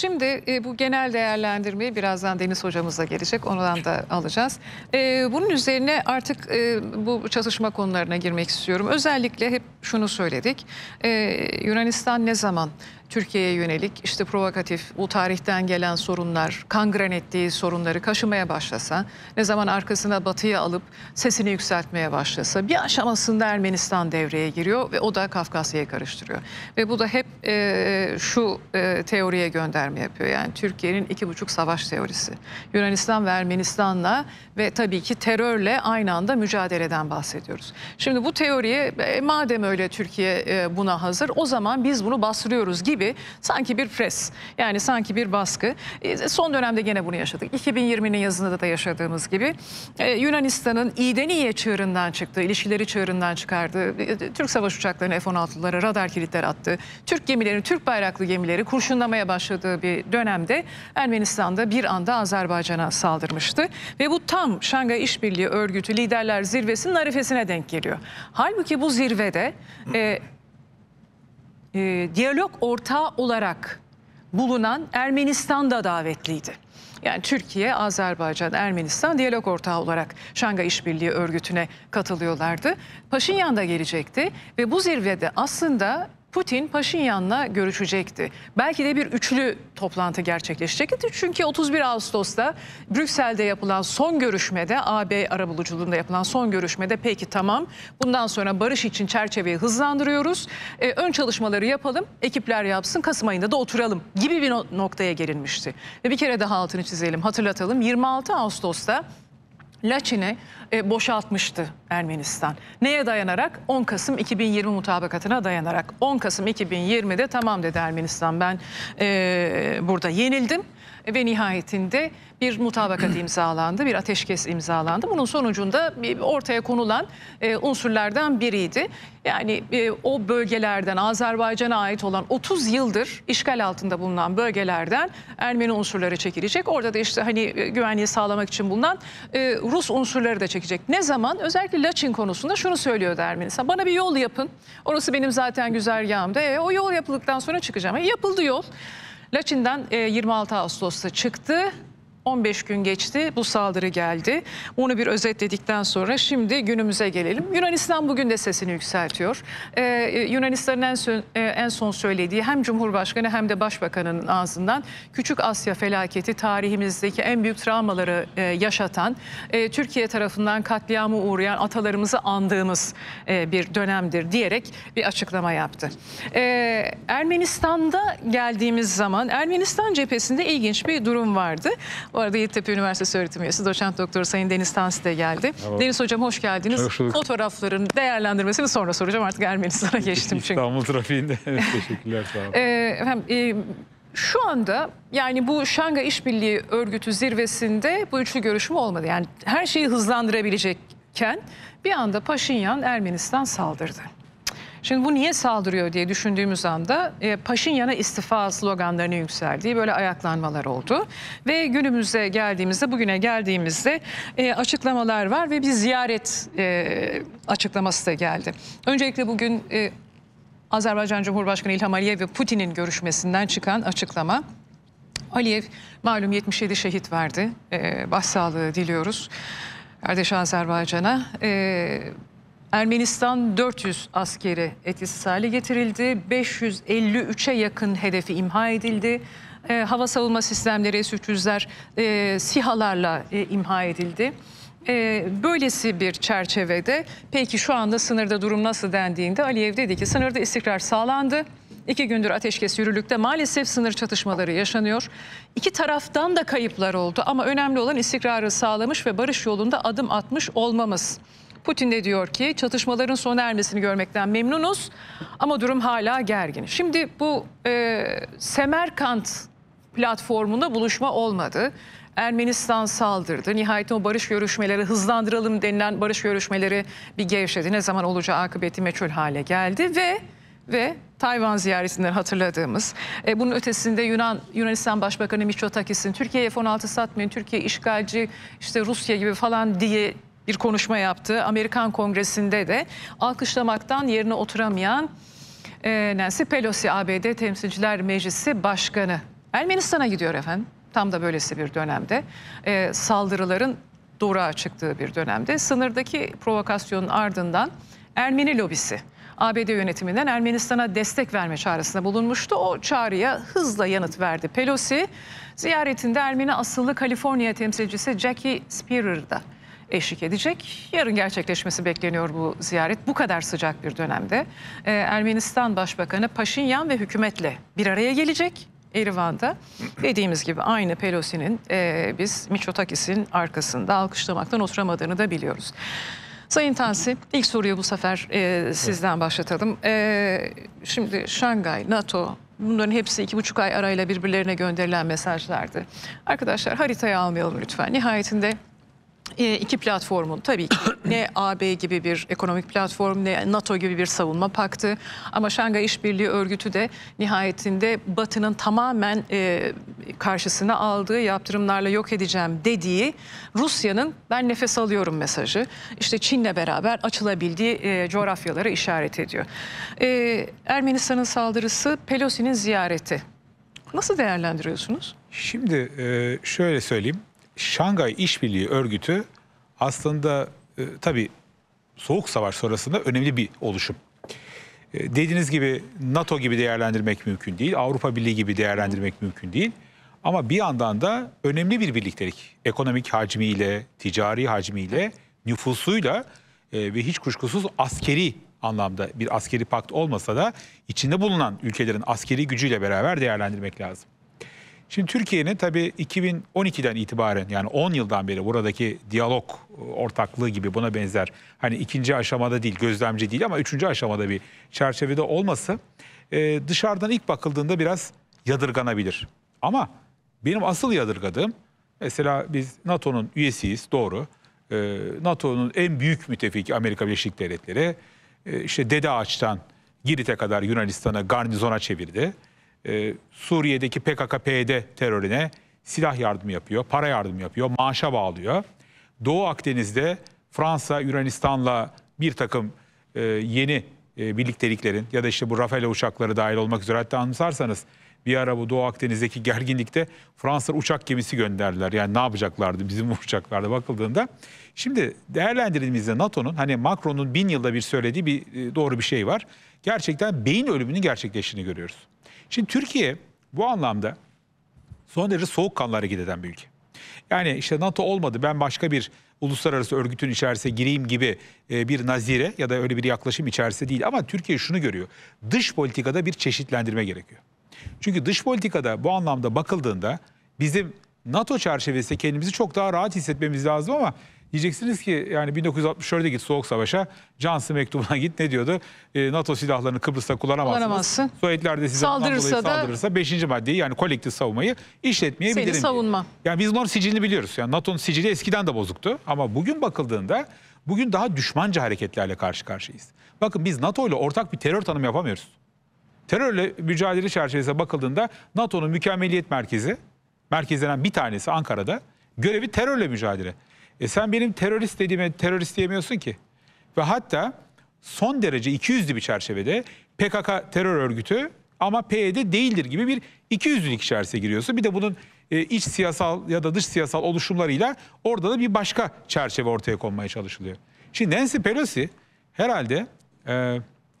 Şimdi e, bu genel değerlendirmeyi birazdan Deniz hocamızla gelecek. Ondan da alacağız. E, bunun üzerine artık e, bu çatışma konularına girmek istiyorum. Özellikle hep şunu söyledik. E, Yunanistan ne zaman Türkiye'ye yönelik işte provokatif bu tarihten gelen sorunlar, kangren ettiği sorunları kaşımaya başlasa, ne zaman arkasına batıyı alıp sesini yükseltmeye başlasa, bir aşamasında Ermenistan devreye giriyor ve o da Kafkasya'yı karıştırıyor. Ve bu da hep e, şu e, teoriye gönderme yapıyor. Yani Türkiye'nin iki buçuk savaş teorisi. Yunanistan ve Ermenistan'la ve tabii ki terörle aynı anda mücadeleden bahsediyoruz. Şimdi bu teoriye e, madem öyle Türkiye e, buna hazır o zaman biz bunu bastırıyoruz gibi sanki bir pres yani sanki bir baskı. E, son dönemde gene bunu yaşadık. 2020'nin yazında da yaşadığımız gibi e, Yunanistan'ın iyiden iyiye çığırından çıktı, ilişkileri çığırından çıkardı. E, Türk savaş uçaklarını F-16'lara radar kilitler attı. Türk gemilerini, Türk bayraklı gemileri kurşunlamaya başladığı bir dönemde Ermenistan'da bir anda Azerbaycan'a saldırmıştı. Ve bu tam Şangay İşbirliği Örgütü Liderler Zirvesi'nin arifesine denk geliyor. Halbuki bu zirvede e, e, diyalog ortağı olarak bulunan Ermenistan da davetliydi. Yani Türkiye, Azerbaycan, Ermenistan diyalog ortağı olarak Şangay İşbirliği Örgütü'ne katılıyorlardı. Paşinyan da gelecekti ve bu zirvede aslında Putin Paşinyan'la görüşecekti. Belki de bir üçlü toplantı gerçekleşecekti. Çünkü 31 Ağustos'ta Brüksel'de yapılan son görüşmede AB arabuluculuğunda yapılan son görüşmede peki tamam bundan sonra barış için çerçeveyi hızlandırıyoruz. E, ön çalışmaları yapalım, ekipler yapsın, Kasım ayında da oturalım gibi bir noktaya gelinmişti. Ve bir kere daha altını çizelim, hatırlatalım. 26 Ağustos'ta Laçin'i e, boşaltmıştı Ermenistan. Neye dayanarak? 10 Kasım 2020 mutabakatına dayanarak. 10 Kasım 2020'de tamam dedi Ermenistan ben e, burada yenildim ve nihayetinde bir mutabakat imzalandı, bir ateşkes imzalandı. Bunun sonucunda ortaya konulan e, unsurlardan biriydi. Yani e, o bölgelerden Azerbaycan'a ait olan 30 yıldır işgal altında bulunan bölgelerden Ermeni unsurları çekilecek. Orada da işte hani güvenliği sağlamak için bulunan e, Rus unsurları da çekecek. Ne zaman? Özellikle Laçin konusunda şunu söylüyor Ermenistan. Bana bir yol yapın. Orası benim zaten güzergahımda. E, o yol yapıldıktan sonra çıkacağım. E, yapıldı yol. Laçin'den 26 e, Ağustos'ta çıktı. 15 gün geçti bu saldırı geldi. Bunu bir özetledikten sonra şimdi günümüze gelelim. Yunanistan bugün de sesini yükseltiyor. Ee, e, Yunanistan'ın en, son, e, en son söylediği hem Cumhurbaşkanı hem de Başbakan'ın ağzından Küçük Asya felaketi tarihimizdeki en büyük travmaları e, yaşatan, e, Türkiye tarafından katliamı uğrayan atalarımızı andığımız e, bir dönemdir diyerek bir açıklama yaptı. E, Ermenistan'da geldiğimiz zaman Ermenistan cephesinde ilginç bir durum vardı. Bu arada Yeditepe Üniversitesi öğretim üyesi doçent doktor Sayın Deniz Tansi de geldi. Merhaba. Deniz Hocam hoş geldiniz. Hoş Fotoğrafların değerlendirmesini sonra soracağım. Artık Ermenistan'a geçtim çünkü. İstanbul trafiğinde. teşekkürler sağ olun. Ee, efendim, e, şu anda yani bu Şanga İşbirliği Örgütü zirvesinde bu üçlü görüşme olmadı. Yani her şeyi hızlandırabilecekken bir anda Paşinyan Ermenistan saldırdı. Şimdi bu niye saldırıyor diye düşündüğümüz anda e, yana istifa sloganlarını yükseldiği böyle ayaklanmalar oldu. Ve günümüze geldiğimizde bugüne geldiğimizde e, açıklamalar var ve bir ziyaret e, açıklaması da geldi. Öncelikle bugün e, Azerbaycan Cumhurbaşkanı İlham Aliyev ve Putin'in görüşmesinden çıkan açıklama. Aliyev malum 77 şehit verdi. E, başsağlığı diliyoruz. Kardeş Azerbaycan'a. E, Ermenistan 400 askeri etkisiz hale getirildi. 553'e yakın hedefi imha edildi. E, hava savunma sistemleri S-300'ler e, SİHA'larla e, imha edildi. E, böylesi bir çerçevede peki şu anda sınırda durum nasıl dendiğinde Aliyev dedi ki sınırda istikrar sağlandı. İki gündür ateşkes yürürlükte maalesef sınır çatışmaları yaşanıyor. İki taraftan da kayıplar oldu ama önemli olan istikrarı sağlamış ve barış yolunda adım atmış olmamız. Putin de diyor ki çatışmaların sona ermesini görmekten memnunuz ama durum hala gergin. Şimdi bu e, Semerkant platformunda buluşma olmadı. Ermenistan saldırdı. Nihayetinde o barış görüşmeleri hızlandıralım denilen barış görüşmeleri bir gevşedi. Ne zaman olacağı akıbeti meçhul hale geldi ve ve Tayvan ziyaretinden hatırladığımız, e, bunun ötesinde Yunan Yunanistan Başbakanı Mitsotakis'in Türkiye'ye F-16 satmayın, Türkiye işgalci, işte Rusya gibi falan diye bir konuşma yaptı. Amerikan Kongresi'nde de alkışlamaktan yerine oturamayan e, Nancy Pelosi ABD Temsilciler Meclisi Başkanı. Ermenistan'a gidiyor efendim. Tam da böylesi bir dönemde e, saldırıların durağa çıktığı bir dönemde sınırdaki provokasyonun ardından Ermeni lobisi ABD yönetiminden Ermenistan'a destek verme çağrısında bulunmuştu. O çağrıya hızla yanıt verdi Pelosi. Ziyaretinde Ermeni asıllı Kaliforniya temsilcisi Jackie Spearer'da eşlik edecek. Yarın gerçekleşmesi bekleniyor bu ziyaret. Bu kadar sıcak bir dönemde ee, Ermenistan Başbakanı Paşinyan ve hükümetle bir araya gelecek. Erivan'da dediğimiz gibi aynı Pelosi'nin e, biz Miçotakis'in arkasında alkışlamaktan oturamadığını da biliyoruz. Sayın Tansi ilk soruyu bu sefer e, sizden başlatalım. E, şimdi Şangay, NATO bunların hepsi iki buçuk ay arayla birbirlerine gönderilen mesajlardı. Arkadaşlar haritayı almayalım lütfen. Nihayetinde e, iki platformun tabii ki ne AB gibi bir ekonomik platform ne NATO gibi bir savunma paktı ama Şangay İşbirliği Örgütü de nihayetinde Batı'nın tamamen e, karşısına aldığı yaptırımlarla yok edeceğim dediği Rusya'nın ben nefes alıyorum mesajı işte Çin'le beraber açılabildiği e, coğrafyaları işaret ediyor. E, Ermenistan'ın saldırısı Pelosi'nin ziyareti nasıl değerlendiriyorsunuz? Şimdi e, şöyle söyleyeyim Şangay İşbirliği Örgütü aslında e, tabii Soğuk Savaş sonrasında önemli bir oluşum. E, dediğiniz gibi NATO gibi değerlendirmek mümkün değil, Avrupa Birliği gibi değerlendirmek mümkün değil. Ama bir yandan da önemli bir birliktelik. Ekonomik hacmiyle, ticari hacmiyle, nüfusuyla e, ve hiç kuşkusuz askeri anlamda bir askeri pakt olmasa da içinde bulunan ülkelerin askeri gücüyle beraber değerlendirmek lazım. Şimdi Türkiye'nin tabii 2012'den itibaren yani 10 yıldan beri buradaki diyalog e, ortaklığı gibi buna benzer hani ikinci aşamada değil gözlemci değil ama üçüncü aşamada bir çerçevede olması e, dışarıdan ilk bakıldığında biraz yadırganabilir. Ama benim asıl yadırgadığım mesela biz NATO'nun üyesiyiz doğru. E, NATO'nun en büyük müttefiki Amerika Birleşik Devletleri işte Dede Ağaç'tan Girit'e kadar Yunanistan'ı garnizona çevirdi e, Suriye'deki PKK-PYD terörüne silah yardımı yapıyor, para yardımı yapıyor, maaşa bağlıyor. Doğu Akdeniz'de Fransa, Yunanistan'la bir takım e, yeni e, birlikteliklerin ya da işte bu Rafale uçakları dahil olmak üzere hatta anımsarsanız bir ara bu Doğu Akdeniz'deki gerginlikte Fransa uçak gemisi gönderdiler. Yani ne yapacaklardı bizim uçaklarda bakıldığında. Şimdi değerlendirdiğimizde NATO'nun hani Macron'un bin yılda bir söylediği bir e, doğru bir şey var. Gerçekten beyin ölümünün gerçekleştiğini görüyoruz. Şimdi Türkiye bu anlamda son derece soğukkanlı hareket eden bir ülke. Yani işte NATO olmadı ben başka bir uluslararası örgütün içerisine gireyim gibi e, bir nazire ya da öyle bir yaklaşım içerisinde değil. Ama Türkiye şunu görüyor. Dış politikada bir çeşitlendirme gerekiyor. Çünkü dış politikada bu anlamda bakıldığında bizim NATO çerçevesinde kendimizi çok daha rahat hissetmemiz lazım ama Diyeceksiniz ki yani 1964'de git Soğuk Savaş'a, Johnson mektubuna git ne diyordu? E, NATO silahlarını Kıbrıs'ta kullanamazsınız. Kullanamazsın. Sovyetler de size saldırırsa, saldırırsa da, 5. maddeyi yani kolektif savunmayı işletmeyebilirim. Seni savunma. Diye. Yani biz bunun sicilini biliyoruz. Yani NATO'nun sicili eskiden de bozuktu ama bugün bakıldığında bugün daha düşmanca hareketlerle karşı karşıyayız. Bakın biz NATO ile ortak bir terör tanımı yapamıyoruz. Terörle mücadele çerçevesine bakıldığında NATO'nun mükemmeliyet merkezi, merkezlerinden bir tanesi Ankara'da görevi terörle mücadele. E sen benim terörist dediğime terörist diyemiyorsun ki. Ve hatta son derece 200'lü bir çerçevede PKK terör örgütü ama PYD değildir gibi bir 200'lük içerisine giriyorsun. Bir de bunun e, iç siyasal ya da dış siyasal oluşumlarıyla orada da bir başka çerçeve ortaya konmaya çalışılıyor. Şimdi Nancy Pelosi herhalde e,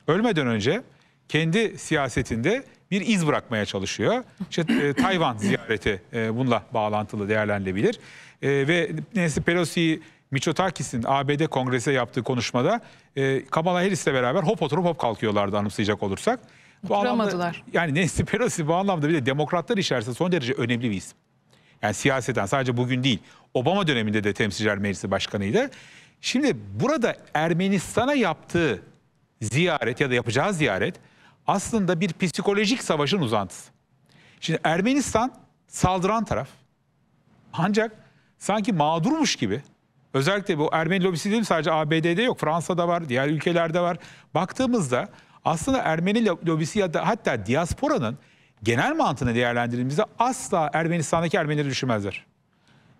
ölmeden önce kendi siyasetinde bir iz bırakmaya çalışıyor. İşte e, Tayvan ziyareti e, bununla bağlantılı değerlendirilebilir. E, ve Nancy Pelosi'yi Miçotakis'in ABD kongrese yaptığı konuşmada e, Kamala Harris'le beraber hop oturup hop kalkıyorlardı anımsayacak olursak. Bu anlamda, yani Nancy Pelosi bu anlamda bir de demokratlar içerisinde son derece önemli bir isim. Yani siyaseten sadece bugün değil. Obama döneminde de temsilciler meclisi başkanıydı. Şimdi burada Ermenistan'a yaptığı ziyaret ya da yapacağı ziyaret aslında bir psikolojik savaşın uzantısı. Şimdi Ermenistan saldıran taraf. Ancak sanki mağdurmuş gibi özellikle bu Ermeni lobisi değil sadece ABD'de yok Fransa'da var diğer ülkelerde var. Baktığımızda aslında Ermeni lobisi ya da hatta diasporanın genel mantığını değerlendirdiğimizde asla Ermenistan'daki Ermenileri düşünmezler.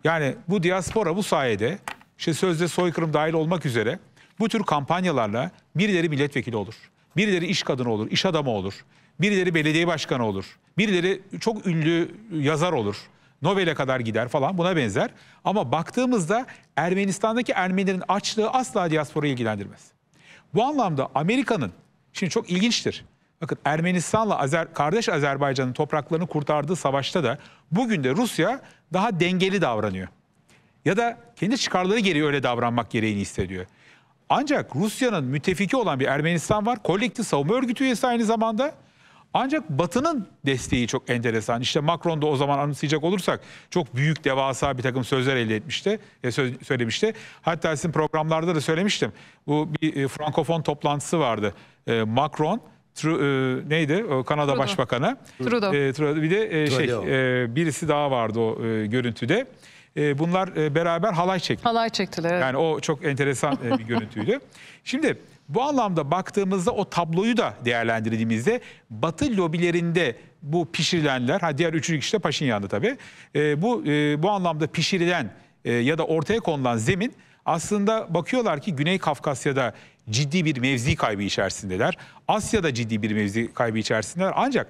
Yani bu diaspora bu sayede işte sözde soykırım dahil olmak üzere bu tür kampanyalarla birileri milletvekili olur. Birileri iş kadını olur, iş adamı olur. Birileri belediye başkanı olur. Birileri çok ünlü yazar olur. Nobel'e kadar gider falan buna benzer. Ama baktığımızda Ermenistan'daki Ermenilerin açlığı asla diasporayı ilgilendirmez. Bu anlamda Amerika'nın, şimdi çok ilginçtir. Bakın Ermenistan'la Azer, kardeş Azerbaycan'ın topraklarını kurtardığı savaşta da bugün de Rusya daha dengeli davranıyor. Ya da kendi çıkarları gereği öyle davranmak gereğini hissediyor. Ancak Rusya'nın müttefiki olan bir Ermenistan var. Kolektif savunma örgütü üyesi aynı zamanda. Ancak Batı'nın desteği çok enteresan. İşte Macron da o zaman anımsayacak olursak çok büyük devasa bir takım sözler elde etmişti, e, söz, söylemişti. Hatta sizin programlarda da söylemiştim. Bu bir e, Frankofon toplantısı vardı. E, Macron, Tru, e, neydi? O, Kanada Trudeau. Başbakanı. Trudeau. E, Trudeau. Bir de e, şey, e, birisi daha vardı o e, görüntüde. Ee, bunlar e, beraber halay çekti. Halay çektiler. Evet. Yani o çok enteresan e, bir görüntüydü. Şimdi bu anlamda baktığımızda o tabloyu da değerlendirdiğimizde Batı lobilerinde bu pişirilenler, ha diğer üçüncü kişi de Paşinyan'dı tabii. E, bu bu anlamda pişirilen ya da ortaya konulan zemin aslında bakıyorlar ki Güney Kafkasya'da ciddi bir mevzi kaybı içerisindeler. Asya'da ciddi bir mevzi kaybı içerisindeler. Ancak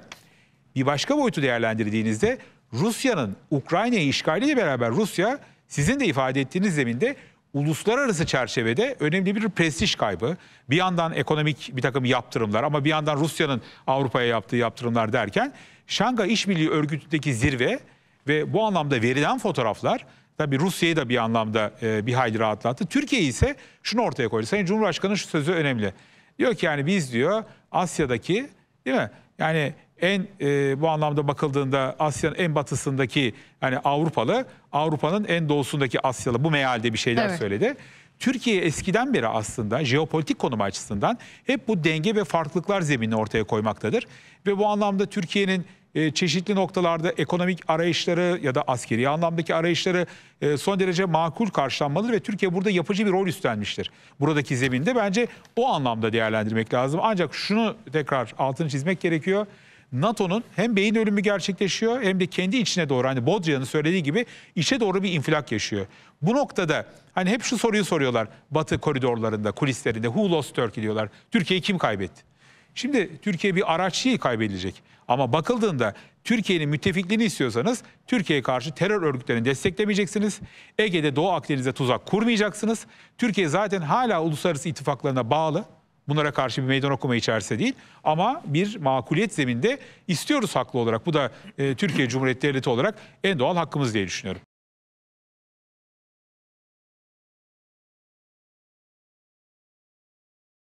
bir başka boyutu değerlendirdiğinizde Rusya'nın Ukrayna'yı işgaliyle beraber Rusya sizin de ifade ettiğiniz zeminde uluslararası çerçevede önemli bir prestij kaybı. Bir yandan ekonomik bir takım yaptırımlar ama bir yandan Rusya'nın Avrupa'ya yaptığı yaptırımlar derken Şanga İşbirliği Örgütü'ndeki zirve ve bu anlamda verilen fotoğraflar tabii Rusya'yı da bir anlamda e, bir hayli rahatlattı. Türkiye ise şunu ortaya koydu. Sayın Cumhurbaşkanı'nın şu sözü önemli. Diyor ki yani biz diyor Asya'daki değil mi? Yani en e, bu anlamda bakıldığında Asya'nın en batısındaki yani Avrupalı, Avrupa'nın en doğusundaki Asyalı bu mealde bir şeyler evet. söyledi. Türkiye eskiden beri aslında jeopolitik konumu açısından hep bu denge ve farklılıklar zeminini ortaya koymaktadır. Ve bu anlamda Türkiye'nin e, çeşitli noktalarda ekonomik arayışları ya da askeri anlamdaki arayışları e, son derece makul karşılanmalıdır ve Türkiye burada yapıcı bir rol üstlenmiştir. Buradaki zeminde bence o anlamda değerlendirmek lazım. Ancak şunu tekrar altını çizmek gerekiyor. NATO'nun hem beyin ölümü gerçekleşiyor hem de kendi içine doğru hani Bodria'nın söylediği gibi içe doğru bir infilak yaşıyor. Bu noktada hani hep şu soruyu soruyorlar Batı koridorlarında, kulislerinde who lost Turkey diyorlar. Türkiye kim kaybetti? Şimdi Türkiye bir araç değil kaybedilecek. Ama bakıldığında Türkiye'nin müttefikliğini istiyorsanız Türkiye'ye karşı terör örgütlerini desteklemeyeceksiniz. Ege'de Doğu Akdeniz'e tuzak kurmayacaksınız. Türkiye zaten hala uluslararası ittifaklarına bağlı. Bunlara karşı bir meydan okuma içerisinde değil ama bir makuliyet zeminde istiyoruz haklı olarak. Bu da e, Türkiye Cumhuriyeti Devleti olarak en doğal hakkımız diye düşünüyorum.